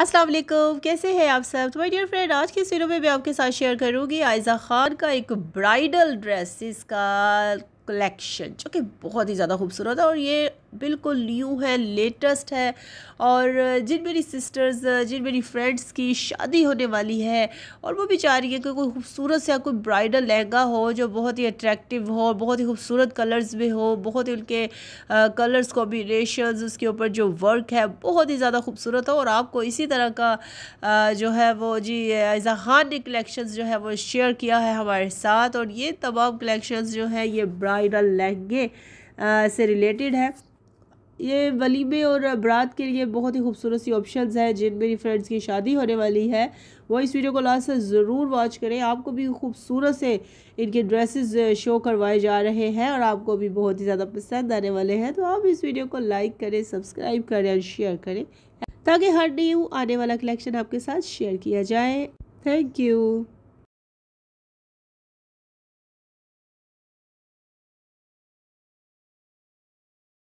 अस्सलाम वालेकुम कैसे हैं आप सब तो माय डियर फ्रेंड आज की इस वीडियो में मैं आपके साथ शेयर करूँगी आयजा खान का एक ब्राइडल ड्रेसिस का कलेक्शन जो कि बहुत ही ज़्यादा खूबसूरत है और ये बिल्कुल न्यू है लेटेस्ट है और जिन मेरी सिस्टर्स जिन मेरी फ्रेंड्स की शादी होने वाली है और वो भी चाह रही है कि कोई खूबसूरत सा कोई ब्राइडल लहंगा हो जो बहुत ही अट्रैक्टिव हो बहुत ही खूबसूरत कलर्स में हो बहुत ही उनके कलर्स कॉम्बिनेशन उसके ऊपर जो वर्क है बहुत ही ज़्यादा खूबसूरत हो और आपको इसी तरह का आ, जो है वो जी ऐज़ा ने कलेक्शन जो है वो शेयर किया है हमारे साथ और ये तमाम कलेक्शन जो है ये ब्राइडल लहंगे से रिलेटेड है ये वलीमे और बरात के लिए बहुत ही खूबसूरत सी ऑप्शंस हैं जिन मेरी फ्रेंड्स की शादी होने वाली है वो इस वीडियो को लास्ट से ज़रूर वॉच करें आपको भी खूबसूरत से इनके ड्रेसेस शो करवाए जा रहे हैं और आपको भी बहुत ही ज़्यादा पसंद आने वाले हैं तो आप इस वीडियो को लाइक करें सब्सक्राइब करें और शेयर करें ताकि हर न्यू आने वाला कलेक्शन आपके साथ शेयर किया जाए थैंक यू